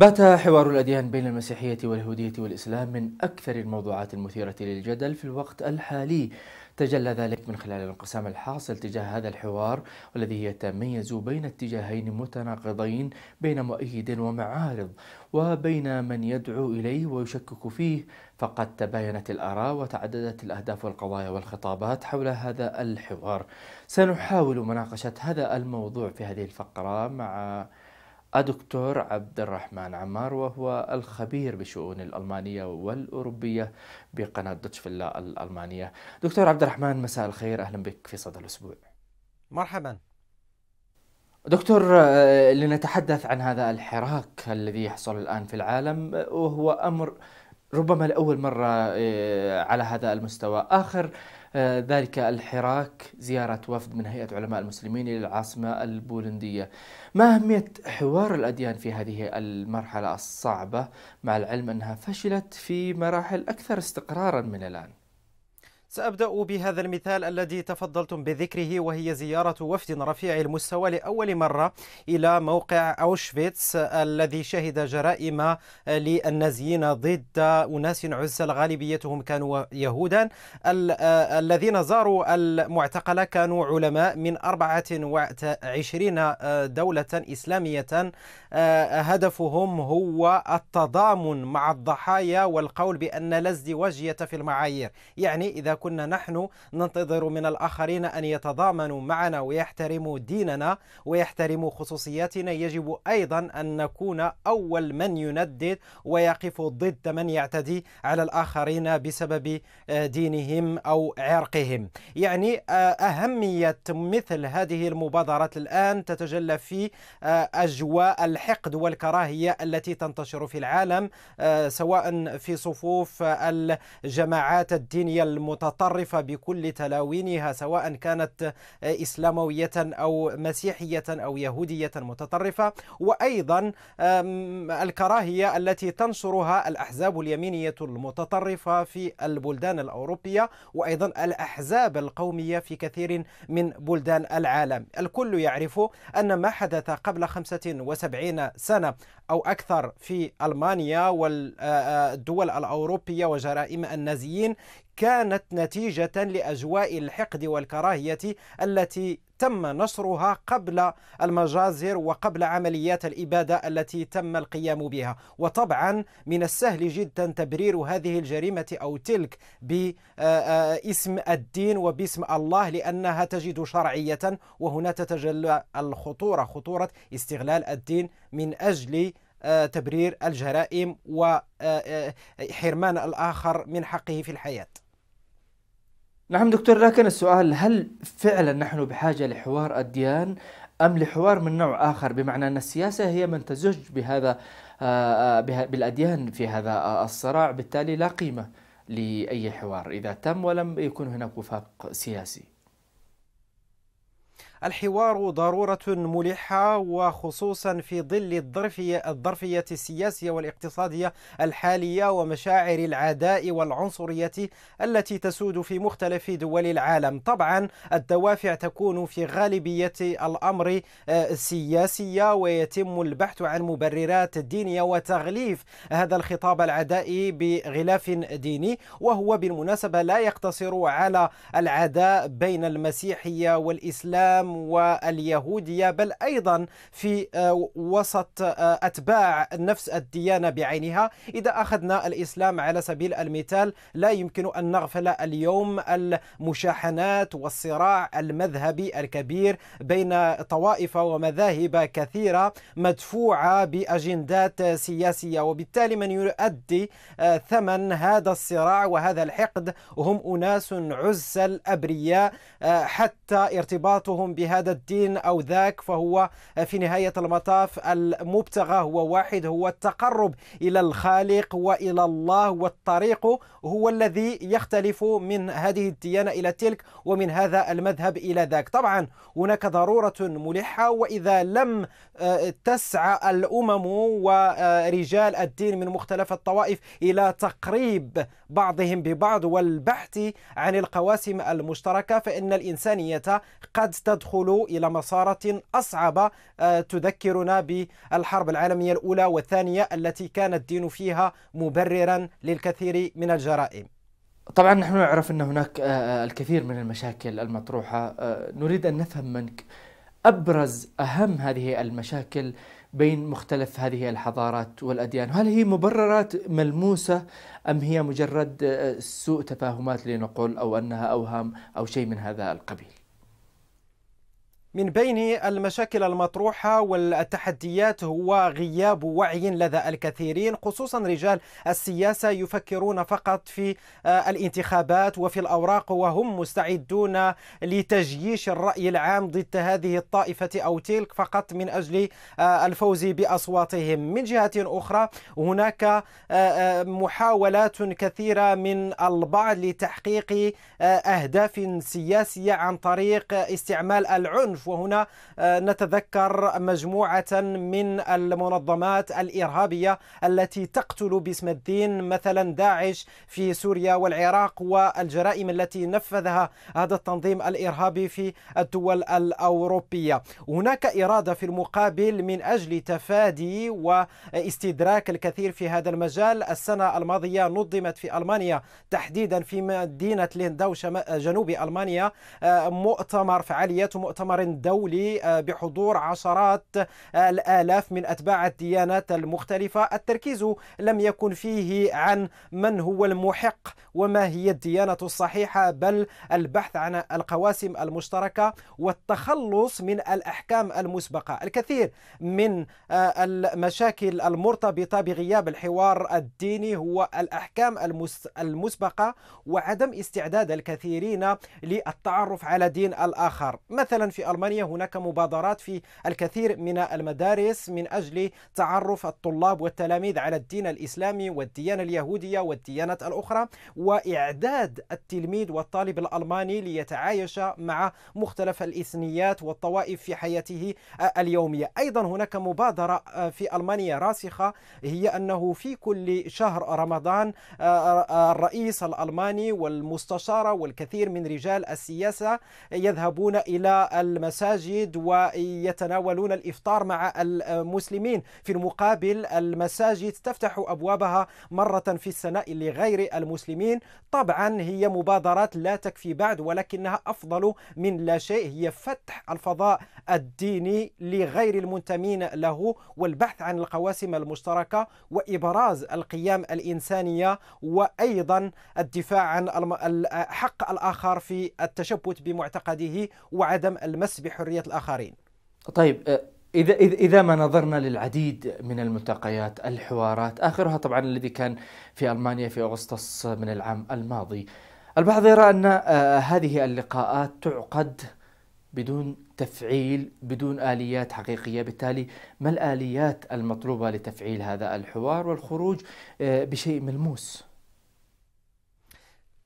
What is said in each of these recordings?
بات حوار الأديان بين المسيحية واليهودية والإسلام من أكثر الموضوعات المثيرة للجدل في الوقت الحالي تجلى ذلك من خلال الانقسام الحاصل تجاه هذا الحوار والذي يتميز بين اتجاهين متناقضين بين مؤيد ومعارض وبين من يدعو إليه ويشكك فيه فقد تباينت الآراء وتعددت الأهداف والقضايا والخطابات حول هذا الحوار سنحاول مناقشة هذا الموضوع في هذه الفقرة مع الدكتور عبد الرحمن عمار وهو الخبير بشؤون الألمانية والأوروبية بقناة دوتش فيلا الألمانية دكتور عبد الرحمن مساء الخير أهلا بك في صدى الأسبوع مرحبا دكتور آه، لنتحدث عن هذا الحراك الذي يحصل الآن في العالم آه، وهو أمر ربما لأول مرة آه، على هذا المستوى آخر آه، ذلك الحراك زيارة وفد من هيئة علماء المسلمين إلى العاصمة البولندية ما أهمية حوار الأديان في هذه المرحلة الصعبة مع العلم أنها فشلت في مراحل أكثر استقرارا من الآن سأبدأ بهذا المثال الذي تفضلتم بذكره وهي زيارة وفد رفيع المستوى لأول مرة إلى موقع أوشفيتس الذي شهد جرائم للنازيين ضد أناس عزل غالبيتهم كانوا يهودا الذين زاروا المعتقل كانوا علماء من 24 دولة إسلامية هدفهم هو التضامن مع الضحايا والقول بأن لا ازدواجية في المعايير يعني إذا كنا نحن ننتظر من الآخرين أن يتضامنوا معنا ويحترموا ديننا ويحترموا خصوصياتنا يجب أيضا أن نكون أول من يندد ويقف ضد من يعتدي على الآخرين بسبب آه، دينهم أو عرقهم يعني آه، أهمية مثل هذه المبادرات الآن تتجلى في آه، أجواء الحقد والكراهية التي تنتشر في العالم سواء في صفوف الجماعات الدينية المتطرفة متطرفة بكل تلاوينها سواء كانت إسلاموية أو مسيحية أو يهودية متطرفة وأيضا الكراهية التي تنشرها الأحزاب اليمينية المتطرفة في البلدان الأوروبية وأيضا الأحزاب القومية في كثير من بلدان العالم الكل يعرف أن ما حدث قبل 75 سنة أو أكثر في ألمانيا والدول الأوروبية وجرائم النازيين كانت نتيجة لأجواء الحقد والكراهية التي تم نشرها قبل المجازر وقبل عمليات الإبادة التي تم القيام بها وطبعا من السهل جدا تبرير هذه الجريمة أو تلك باسم الدين وباسم الله لأنها تجد شرعية وهنا تتجلى الخطورة خطورة استغلال الدين من أجل آه، تبرير الجرائم وحرمان آه، آه، الآخر من حقه في الحياة نعم دكتور لكن السؤال هل فعلا نحن بحاجة لحوار أديان أم لحوار من نوع آخر بمعنى أن السياسة هي من تزج بهذا آه، آه، بالأديان في هذا الصراع بالتالي لا قيمة لأي حوار إذا تم ولم يكن هناك وفاق سياسي الحوار ضرورة ملحة وخصوصا في ظل الظرفية الظرفية السياسية والاقتصادية الحالية ومشاعر العداء والعنصرية التي تسود في مختلف دول العالم طبعا الدوافع تكون في غالبية الأمر آه، سياسية ويتم البحث عن مبررات دينية وتغليف هذا الخطاب العدائي بغلاف ديني وهو بالمناسبة لا يقتصر على العداء بين المسيحية والإسلام واليهودية بل أيضا في آه، وسط آه، أتباع نفس الديانة بعينها إذا أخذنا الإسلام على سبيل المثال لا يمكن أن نغفل اليوم المشاحنات والصراع المذهبي الكبير بين طوائف ومذاهب كثيرة مدفوعة بأجندات سياسية وبالتالي من يؤدي آه، ثمن هذا الصراع وهذا الحقد هم أناس عزل أبرياء حتى ارتباطهم بهذا الدين أو ذاك فهو في نهاية المطاف المبتغى هو واحد هو التقرب إلى الخالق وإلى الله والطريق هو الذي يختلف من هذه الديانة إلى تلك ومن هذا المذهب إلى ذاك طبعا هناك ضرورة ملحة وإذا لم آه، تسعى الأمم ورجال الدين من مختلف الطوائف إلى تقريب بعضهم ببعض والبحث عن القواسم المشتركة فإن الإنسانية قد تدخل ندخل إلى مسارة أصعب آه، تذكرنا بالحرب العالمية الأولى والثانية التي كان الدين فيها مبررا للكثير من الجرائم طبعا نحن نعرف أن هناك آه، آه، الكثير من المشاكل المطروحة نريد أن نفهم منك أبرز أهم هذه المشاكل بين مختلف هذه الحضارات والأديان هل هي مبررات ملموسة أم هي مجرد سوء تفاهمات لنقول أو أنها أوهام أو شيء من هذا القبيل من بين المشاكل المطروحة والتحديات هو غياب وعي لدى الكثيرين خصوصا رجال السياسة يفكرون فقط في آه، الانتخابات وفي الأوراق وهم مستعدون لتجييش الرأي العام ضد هذه الطائفة أو تلك فقط من أجل آه، الفوز بأصواتهم من جهة أخرى هناك آه، محاولات كثيرة من البعض لتحقيق أهداف سياسية عن طريق استعمال العنف الألف وهنا آه، نتذكر مجموعة من المنظمات الإرهابية التي تقتل باسم الدين مثلا داعش في سوريا والعراق والجرائم التي نفذها هذا التنظيم الإرهابي في الدول الأوروبية هناك إرادة في المقابل من أجل تفادي واستدراك الكثير في هذا المجال السنة الماضية نظمت في ألمانيا تحديدا في مدينة ليندو جنوب ألمانيا آه، مؤتمر فعاليات مؤتمر دولي آه، بحضور عشرات آه، الآلاف من أتباع الديانات المختلفة التركيز لم يكن فيه عن من هو المحق وما هي الديانة الصحيحة بل البحث عن القواسم المشتركة والتخلص من الأحكام المسبقة الكثير من آه، المشاكل المرتبطة بغياب الحوار الديني هو الأحكام المسبقة وعدم استعداد الكثيرين للتعرف على دين الآخر مثلا في ألمانيا هناك مبادرات في الكثير من المدارس من أجل تعرف الطلاب والتلاميذ على الدين الإسلامي والديانة اليهودية والديانات الأخرى وإعداد التلميذ والطالب الألماني ليتعايش مع مختلف الإثنيات والطوائف في حياته اليومية أيضا هناك مبادرة آه، في ألمانيا راسخة هي أنه في كل شهر رمضان آه، آه، الرئيس الألماني والمستشارة والكثير من رجال السياسة يذهبون إلى المساجد المساجد ويتناولون الإفطار مع المسلمين في المقابل المساجد تفتح أبوابها مرة في السنة لغير المسلمين طبعا هي مبادرات لا تكفي بعد ولكنها أفضل من لا شيء هي فتح الفضاء الديني لغير المنتمين له والبحث عن القواسم المشتركة وإبراز القيم الإنسانية وأيضا الدفاع عن حق الآخر في التشبث بمعتقده وعدم المس بحريه الاخرين. طيب آه، إذا إذا ما نظرنا للعديد من الملتقيات الحوارات آخرها طبعا الذي كان في ألمانيا في أغسطس من العام الماضي البعض يرى أن آه، هذه اللقاءات تعقد بدون تفعيل بدون آليات حقيقية بالتالي ما الآليات المطلوبة لتفعيل هذا الحوار والخروج آه، بشيء ملموس؟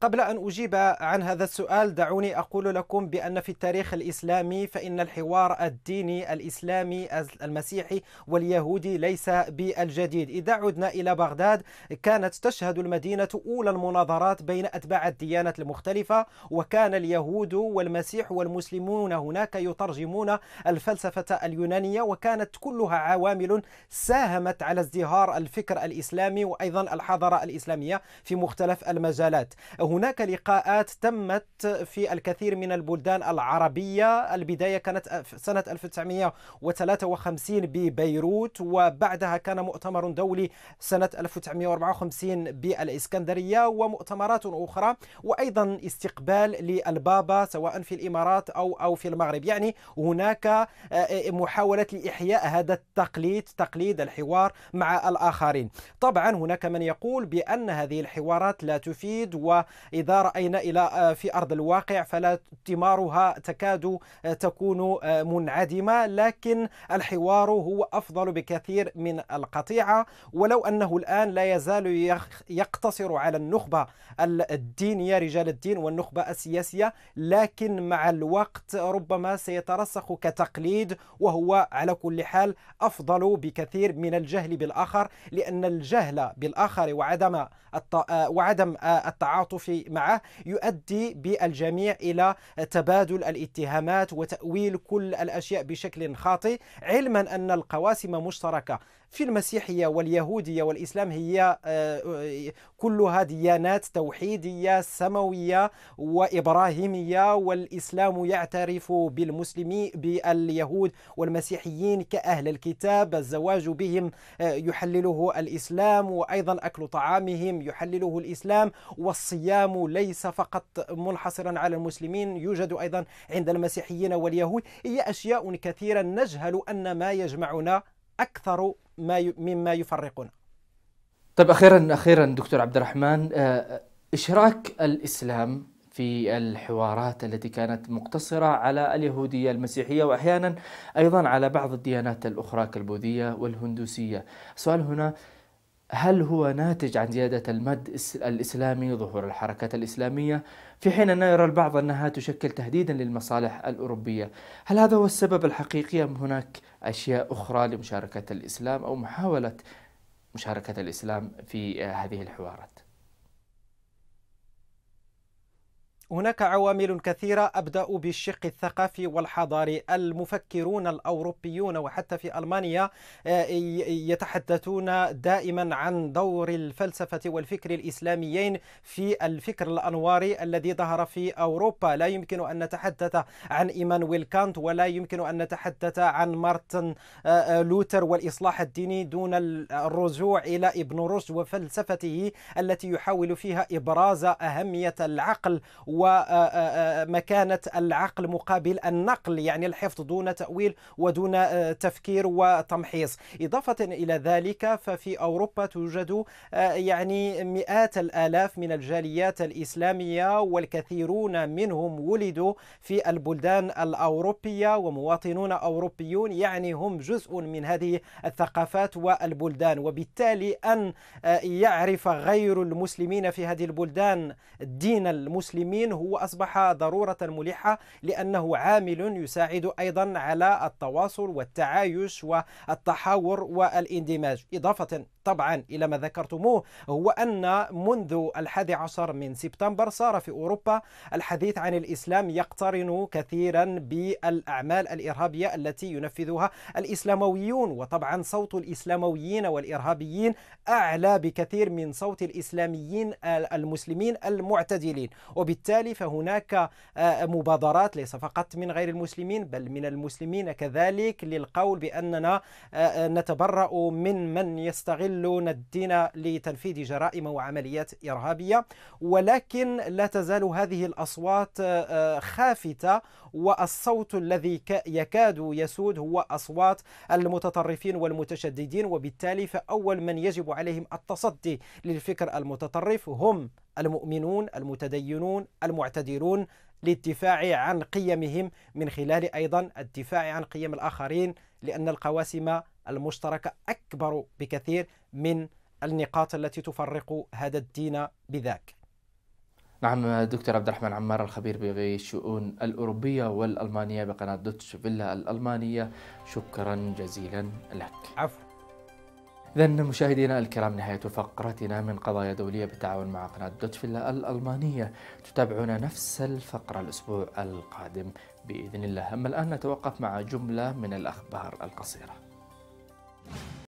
قبل أن أجيب عن هذا السؤال دعوني أقول لكم بأن في التاريخ الإسلامي فإن الحوار الديني الإسلامي المسيحي واليهودي ليس بالجديد إذا عدنا إلى بغداد كانت تشهد المدينة أولى المناظرات بين أتباع الديانات المختلفة وكان اليهود والمسيح والمسلمون هناك يترجمون الفلسفة اليونانية وكانت كلها عوامل ساهمت على ازدهار الفكر الإسلامي وأيضا الحضارة الإسلامية في مختلف المجالات هناك لقاءات تمت في الكثير من البلدان العربية البداية كانت سنة 1953 ببيروت وبعدها كان مؤتمر دولي سنة 1954 بالإسكندرية ومؤتمرات أخرى وأيضا استقبال للبابا سواء في الإمارات أو أو في المغرب يعني هناك آه، آه، محاولة لإحياء هذا التقليد تقليد الحوار مع الآخرين طبعا هناك من يقول بأن هذه الحوارات لا تفيد و إذا رأينا إلى آه، في أرض الواقع فلا ثمارها تكاد آه، تكون آه، منعدمة لكن الحوار هو أفضل بكثير من القطيعة ولو أنه الآن لا يزال يقتصر على النخبة الدينية رجال الدين والنخبة السياسية لكن مع الوقت ربما سيترسخ كتقليد وهو على كل حال أفضل بكثير من الجهل بالآخر لأن الجهل بالآخر وعدم وعدم التعاطف الصحفي معه يؤدي بالجميع إلى تبادل الاتهامات وتأويل كل الأشياء بشكل خاطئ علما أن القواسم مشتركة في المسيحية واليهودية والإسلام هي آه، آه، كلها ديانات توحيدية سماوية وإبراهيمية والإسلام يعترف بالمسلمين باليهود والمسيحيين كأهل الكتاب الزواج بهم آه، يحلله الإسلام وأيضا أكل طعامهم يحلله الإسلام والصيام ليس فقط منحصرا على المسلمين يوجد أيضا عند المسيحيين واليهود هي أشياء كثيرة نجهل أن ما يجمعنا أكثر ما مما يفرقنا طيب اخيرا اخيرا دكتور عبد الرحمن آه، اشراك الاسلام في الحوارات التي كانت مقتصرة على اليهودية المسيحية وأحيانا أيضا على بعض الديانات الأخرى كالبوذية والهندوسية سؤال هنا هل هو ناتج عن زيادة المد الإسلامي ظهور الحركات الإسلامية في حين أن يرى البعض أنها تشكل تهديدا للمصالح الأوروبية هل هذا هو السبب الحقيقي أم هناك أشياء أخرى لمشاركة الإسلام أو محاولة مشاركة الإسلام في هذه الحوارات هناك عوامل كثيرة أبدأ بالشق الثقافي والحضاري المفكرون الأوروبيون وحتى في ألمانيا آه، يتحدثون دائما عن دور الفلسفة والفكر الإسلاميين في الفكر الأنواري الذي ظهر في أوروبا لا يمكن أن نتحدث عن إيمانويل كانت ولا يمكن أن نتحدث عن مارتن آه، آه، لوثر والإصلاح الديني دون الرجوع إلى ابن رشد وفلسفته التي يحاول فيها إبراز أهمية العقل ومكانة آه، آه، آه، العقل مقابل النقل يعني الحفظ دون تأويل ودون تفكير وتمحيص إضافة إلى ذلك ففي أوروبا توجد يعني مئات الآلاف من الجاليات الإسلامية والكثيرون منهم ولدوا في البلدان الأوروبية ومواطنون أوروبيون يعني هم جزء من هذه الثقافات والبلدان وبالتالي أن يعرف غير المسلمين في هذه البلدان دين المسلمين التمرين هو أصبح ضرورة ملحة لأنه عامل يساعد أيضا على التواصل والتعايش والتحاور والاندماج إضافة طبعا إلى ما ذكرتموه هو أن منذ الحادي عشر من سبتمبر صار في أوروبا الحديث عن الإسلام يقترن كثيرا بالأعمال الإرهابية التي ينفذها الإسلامويون وطبعا صوت الإسلامويين والإرهابيين أعلى بكثير من صوت الإسلاميين المسلمين المعتدلين وبالتالي فهناك آه، مبادرات ليس فقط من غير المسلمين بل من المسلمين كذلك للقول بأننا آه، آه، نتبرأ من من يستغل يحلون الدين لتنفيذ جرائم وعمليات إرهابية ولكن لا تزال هذه الأصوات آه، خافتة والصوت الذي يكاد يسود هو أصوات المتطرفين والمتشددين وبالتالي فأول من يجب عليهم التصدي للفكر المتطرف هم المؤمنون المتدينون المعتدلون للدفاع عن قيمهم من خلال أيضا الدفاع عن قيم الآخرين لأن القواسم المشتركة أكبر بكثير من النقاط التي تفرق هذا الدين بذاك نعم دكتور عبد الرحمن عمار الخبير بالشؤون الأوروبية والألمانية بقناة دوتش فيلا الألمانية شكرا جزيلا لك عفوا إذا مشاهدينا الكرام نهاية فقرتنا من قضايا دولية بالتعاون مع قناة دوتفيلا فيلا الألمانية تتابعون نفس الفقرة الأسبوع القادم بإذن الله أما الآن نتوقف مع جملة من الأخبار القصيرة